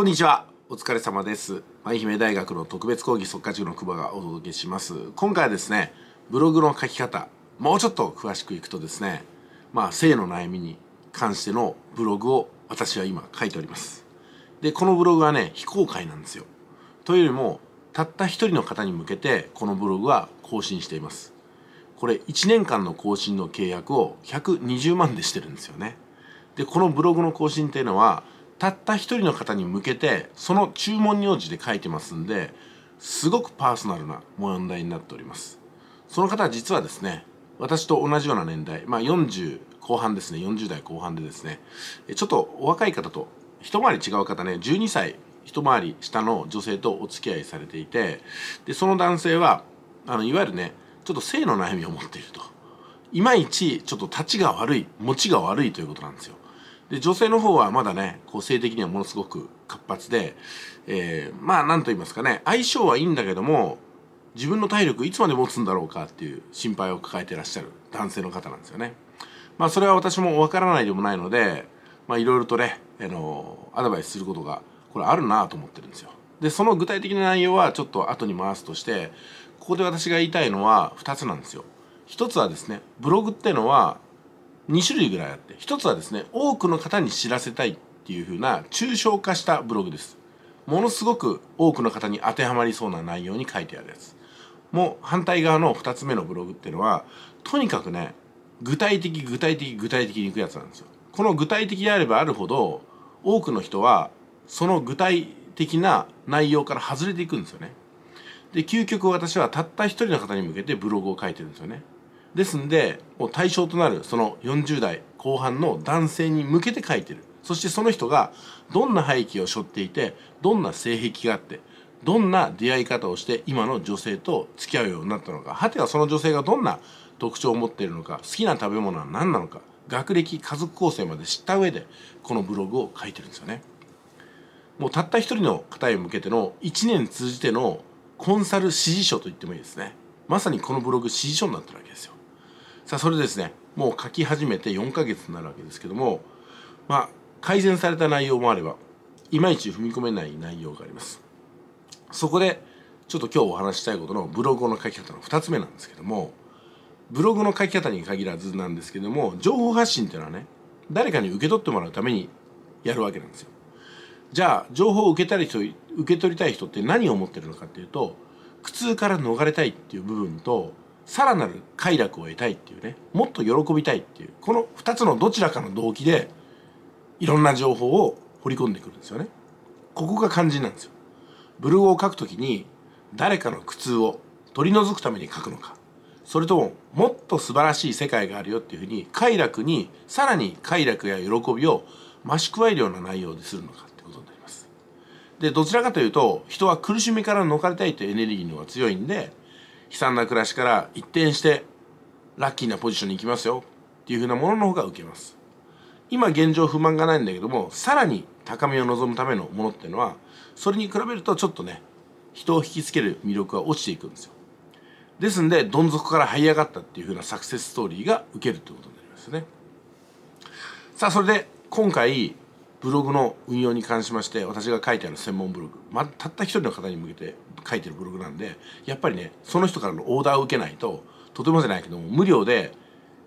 こんにちは。お疲れ様です。愛媛大学の特別講義速課中の久保がお届けします。今回はですね、ブログの書き方、もうちょっと詳しくいくとですね、まあ、性の悩みに関してのブログを私は今書いております。で、このブログはね、非公開なんですよ。というよりも、たった一人の方に向けて、このブログは更新しています。これ、1年間の更新の契約を120万でしてるんですよね。で、このブログの更新っていうのは、たった一人の方に向けてその注文に応じて書いてますんですごくパーソナルな問題になっておりますその方は実はですね私と同じような年代まあ40後半ですね40代後半でですねちょっとお若い方と一回り違う方ね12歳一回り下の女性とお付き合いされていてでその男性はあのいわゆるねちょっと性の悩みを持っているといまいちちょっと立ちが悪い持ちが悪いということなんですよで女性の方はまだねこう性的にはものすごく活発で、えー、まあ何と言いますかね相性はいいんだけども自分の体力いつまで持つんだろうかっていう心配を抱えてらっしゃる男性の方なんですよね。まあそれは私もわからないでもないのでまあいろいろとね、あのアドバイスすることがこれあるなと思ってるんですよ。でその具体的な内容はちょっと後に回すとしてここで私が言いたいのは2つなんですよ。1つはですねブログってのは2種類ぐらいあって1つはですね多くの方に知らせたいっていう風な抽象化したブログですものすごく多くの方に当てはまりそうな内容に書いてあるやつもう反対側の2つ目のブログっていうのはとにかくね具体的具体的具体的にいくやつなんですよこの具体的であればあるほど多くの人はその具体的な内容から外れていくんですよねで究極私はたった一人の方に向けてブログを書いてるんですよねですんでもう対象となるその40代後半の男性に向けて書いてるそしてその人がどんな背景を背負っていてどんな性癖があってどんな出会い方をして今の女性と付き合うようになったのかはてはその女性がどんな特徴を持っているのか好きな食べ物は何なのか学歴家族構成まで知った上でこのブログを書いてるんですよねもうたった一人の方へ向けての1年通じてのコンサル支持書と言ってもいいですねまさにこのブログ支持書になってるわけですよさあそれですねもう書き始めて4ヶ月になるわけですけどもまあ改善された内容もあればいまいち踏み込めない内容がありますそこでちょっと今日お話したいことのブログの書き方の2つ目なんですけどもブログの書き方に限らずなんですけども情報発信っていうのはね誰かに受け取ってもらうためにやるわけなんですよじゃあ情報を受けたり受け取りたい人って何を思ってるのかっていうと苦痛から逃れたいっていう部分とさらなる快楽を得たいっていうねもっと喜びたいっていうこの2つのどちらかの動機でいろんな情報を掘り込んでくるんですよねここが肝心なんですよブログを書くときに誰かの苦痛を取り除くために書くのかそれとももっと素晴らしい世界があるよっていうふうに快楽にさらに快楽や喜びを増し加えるような内容でするのかってことになりますでどちらかというと人は苦しみから逃れたいというエネルギーの方が強いんで悲惨な暮らしから一転してラッキーなポジションに行きますよっていうふうなものの方が受けます今現状不満がないんだけどもさらに高みを望むためのものっていうのはそれに比べるとちょっとね人を引きつける魅力が落ちていくんですよですんでどん底から這い上がったっていうふうなサクセスストーリーが受けるということになりますねさあそれで今回ブログの運用に関しまして私が書いてある専門ブログ、ま、たった一人の方に向けて書いてるブログなんでやっぱりねその人からのオーダーを受けないととてもじゃないけども無料で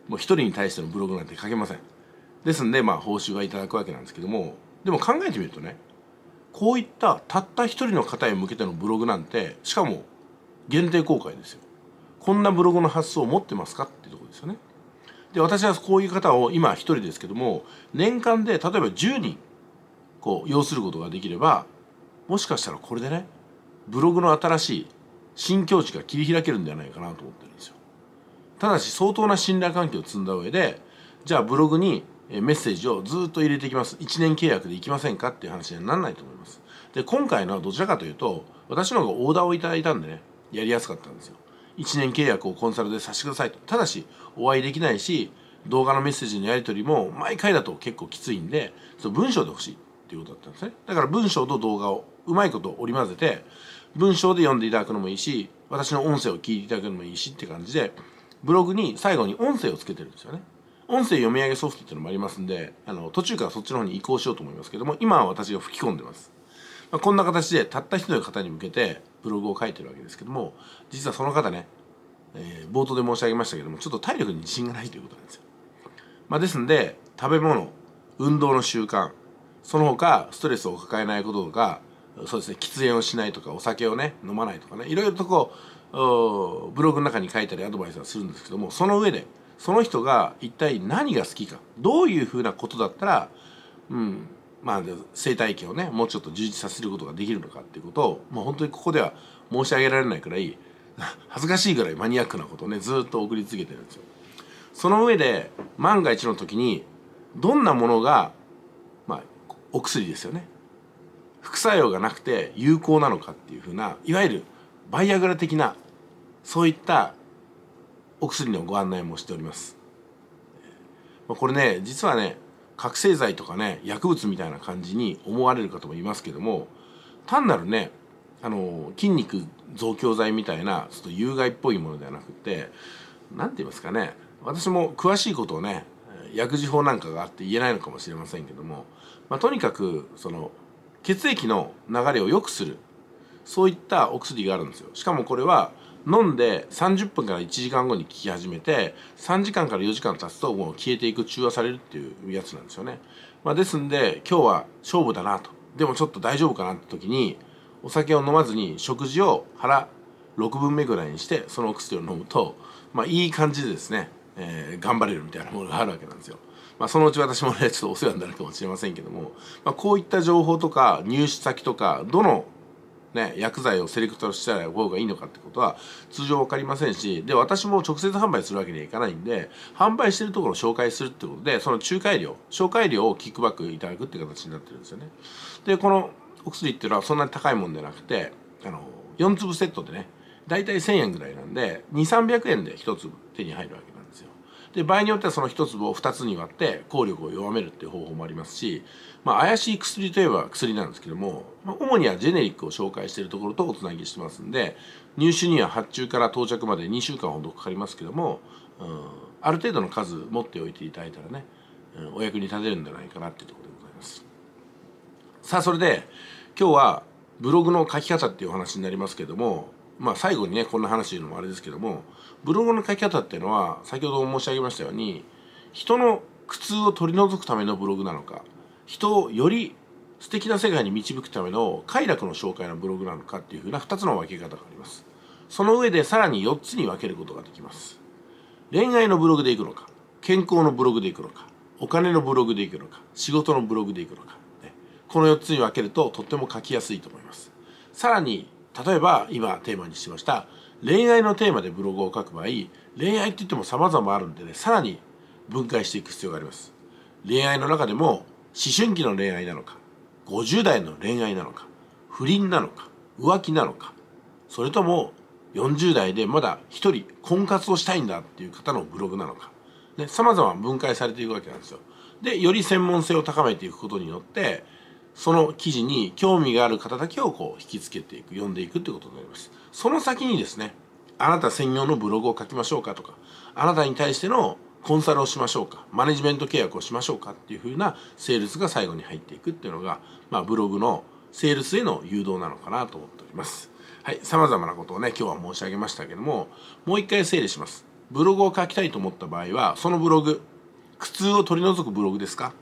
もう一人に対してのブログなんて書けませんですんでまあ報酬はいただくわけなんですけどもでも考えてみるとねこういったたった一人の方へ向けてのブログなんてしかも限定公開ですよこんなブログの発想を持ってますかっていうとこですよねで私はこういう方を今一人ですけども年間で例えば10人こう要することができればもしかしたらこれでねブログの新しい新境地が切り開けるんではないかなと思ってるんですよ。ただし相当な信頼関係を積んだ上でじゃあブログにメッセージをずっと入れていきます1年契約でいきませんかっていう話にはならないと思います。で今回のはどちらかというと私の方がオーダーをいただいたんでねやりやすかったんですよ。1年契約をコンサルでさせてくださいとただしお会いできないし動画のメッセージのやり取りも毎回だと結構きついんで文章で欲しいていうことだったんですねだから文章と動画をうまいこと織り交ぜて文章で読んでいただくのもいいし私の音声を聞いていただくのもいいしって感じでブログに最後に音声をつけてるんですよね音声読み上げソフトっていうのもありますんであの途中からそっちの方に移行しようと思いますけども今は私が吹き込んでます、まあ、こんな形でたった一人の方に向けてブログを書いてるわけですけども実はその方ね、えー、冒頭で申し上げましたけどもちょっと体力に自信がないということなんですよ、まあ、ですんで食べ物運動の習慣その他ストレスを抱えないこととかそうですね喫煙をしないとかお酒をね飲まないとかねいろいろとこうブログの中に書いたりアドバイスはするんですけどもその上でその人が一体何が好きかどういうふうなことだったら、うん、まあ、生態系をねもうちょっと充実させることができるのかっていうことをもう本当にここでは申し上げられないくらい恥ずかしいぐらいマニアックなことをねずっと送り続けてるんですよ。その上で万が一の時にどんなものがお薬ですよね副作用がなくて有効なのかっていうふうないわゆるバイアグラ的なそういったお薬のご案内もしておりますこれね実はね覚醒剤とかね薬物みたいな感じに思われる方もいますけども単なるねあの筋肉増強剤みたいなちょっと有害っぽいものではなくて何て言いますかね私も詳しいことをね薬事法なんかがあって言えないのかもしれませんけどもまあ、とにかくその血液の流れを良くするそういったお薬があるんですよしかもこれは飲んで30分から1時間後に効き始めて3時間から4時間経つともう消えていく中和されるっていうやつなんですよね、まあ、ですんで今日は勝負だなとでもちょっと大丈夫かなって時にお酒を飲まずに食事を腹6分目ぐらいにしてそのお薬を飲むと、まあ、いい感じでですね、えー、頑張れるみたいなものがあるわけなんですよ。まあ、そのうち私もねちょっとお世話になるかもしれませんけども、まあ、こういった情報とか入手先とかどのね、薬剤をセレクトしたら方がいいのかってことは通常分かりませんしで私も直接販売するわけにはいかないんで販売してるところを紹介するってことでその仲介料紹介料をキックバックいただくって形になってるんですよねでこのお薬っていうのはそんなに高いもんじゃなくてあの4粒セットでね大体1,000円ぐらいなんで2300円で1粒手に入るわけで場合によってはその1粒を2つに割って効力を弱めるっていう方法もありますし、まあ、怪しい薬といえば薬なんですけども、まあ、主にはジェネリックを紹介しているところとおつなぎしてますんで入手には発注から到着まで2週間ほどかかりますけども、うん、ある程度の数持っておいていただいたらね、うん、お役に立てるんじゃないかなっていうところでございます。さあそれで今日はブログの書き方っていうお話になりますけどもまあ、最後にねこんな話言うのもあれですけどもブログの書き方っていうのは先ほど申し上げましたように人の苦痛を取り除くためのブログなのか人をより素敵な世界に導くための快楽の紹介のブログなのかっていうふうな二つの分け方がありますその上でさらに四つに分けることができます恋愛のブログでいくのか健康のブログでいくのかお金のブログでいくのか仕事のブログでいくのか、ね、この四つに分けるととっても書きやすいと思いますさらに例えば今テーマにしました恋愛のテーマでブログを書く場合恋愛って言っても様々あるんでねさらに分解していく必要があります恋愛の中でも思春期の恋愛なのか50代の恋愛なのか不倫なのか浮気なのかそれとも40代でまだ一人婚活をしたいんだっていう方のブログなのかね様々分解されていくわけなんですよでより専門性を高めていくことによってその記事に興味がある方だけをこう引きつけていく、読んでいくということになります。その先にですね、あなた専用のブログを書きましょうかとか、あなたに対してのコンサルをしましょうか、マネジメント契約をしましょうかっていうふうなセールスが最後に入っていくっていうのが、まあブログのセールスへの誘導なのかなと思っております。はい、様々なことをね、今日は申し上げましたけども、もう一回整理します。ブログを書きたいと思った場合は、そのブログ、苦痛を取り除くブログですか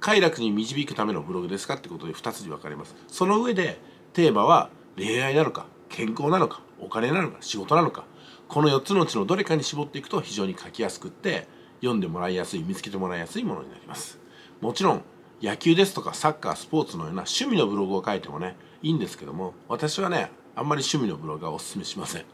快楽に導くためのブログですかってことで2つに分かれますその上でテーマは恋愛なのか健康なのかお金なのか仕事なのかこの4つのうちのどれかに絞っていくと非常に書きやすくって読んでもらいやすい見つけてもらいやすいものになりますもちろん野球ですとかサッカースポーツのような趣味のブログを書いてもねいいんですけども私はねあんまり趣味のブログはおすすめしません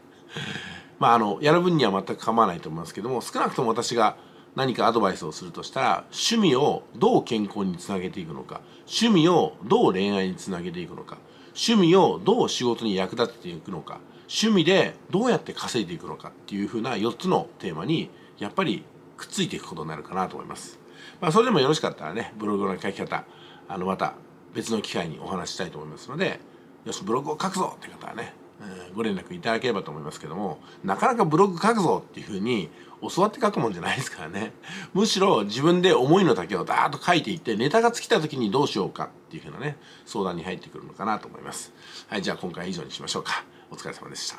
まああのやる分には全く構わないと思いますけども少なくとも私が何かアドバイスをするとしたら趣味をどう健康につなげていくのか趣味をどう恋愛につなげていくのか趣味をどう仕事に役立てていくのか趣味でどうやって稼いでいくのかっていうふうな4つのテーマにやっぱりくっついていくことになるかなと思います。まあ、それでもよろしかったらねブログの書き方あのまた別の機会にお話したいと思いますのでよしブログを書くぞって方はねご連絡いただければと思いますけどもなかなかブログ書くぞっていうふうに教わって書くもんじゃないですからね むしろ自分で思いの丈をダーッと書いていってネタが尽きた時にどうしようかっていうふうなね相談に入ってくるのかなと思いますはいじゃあ今回は以上にしましょうかお疲れ様でした